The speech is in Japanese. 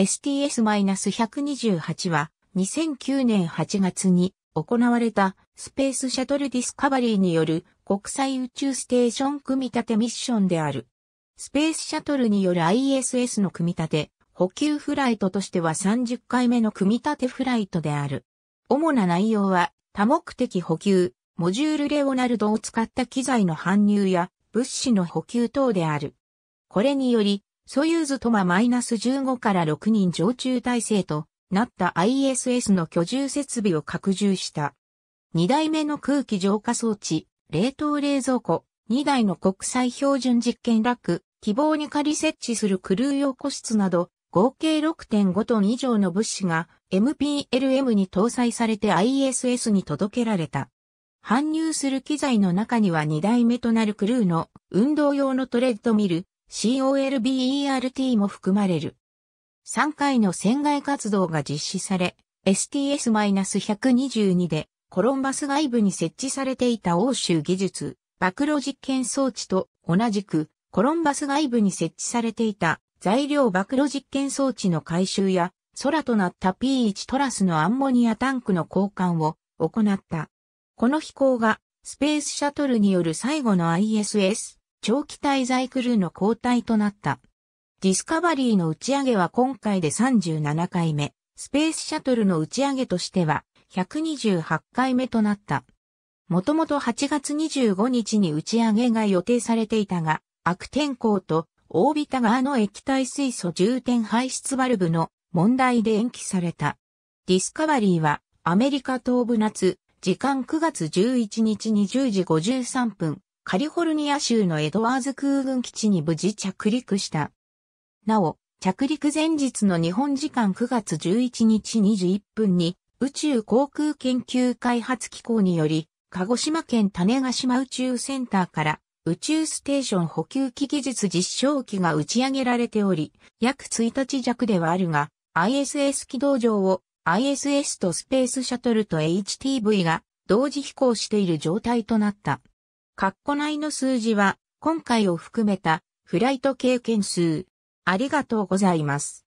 STS-128 は2009年8月に行われたスペースシャトルディスカバリーによる国際宇宙ステーション組み立てミッションである。スペースシャトルによる ISS の組み立て、補給フライトとしては30回目の組み立てフライトである。主な内容は多目的補給、モジュールレオナルドを使った機材の搬入や物資の補給等である。これによりソユーズトマ -15 から6人常駐体制となった ISS の居住設備を拡充した。2台目の空気浄化装置、冷凍冷蔵庫、2台の国際標準実験ラック、希望に仮設置するクルー用個室など、合計6.5トン以上の物資が MPLM に搭載されて ISS に届けられた。搬入する機材の中には2台目となるクルーの運動用のトレッドミル、COLBERT も含まれる。3回の船外活動が実施され、STS-122 でコロンバス外部に設置されていた欧州技術、暴露実験装置と同じくコロンバス外部に設置されていた材料暴露実験装置の回収や空となった P1 トラスのアンモニアタンクの交換を行った。この飛行がスペースシャトルによる最後の ISS 長期滞在クルーの交代となった。ディスカバリーの打ち上げは今回で37回目、スペースシャトルの打ち上げとしては128回目となった。もともと8月25日に打ち上げが予定されていたが、悪天候とオービタ側の液体水素充填排出バルブの問題で延期された。ディスカバリーはアメリカ東部夏、時間9月11日20時53分、カリフォルニア州のエドワーズ空軍基地に無事着陸した。なお、着陸前日の日本時間9月11日21分に宇宙航空研究開発機構により、鹿児島県種ヶ島宇宙センターから宇宙ステーション補給機技術実証機が打ち上げられており、約1日弱ではあるが、ISS 軌道上を ISS とスペースシャトルと HTV が同時飛行している状態となった。括弧内の数字は、今回を含めた、フライト経験数。ありがとうございます。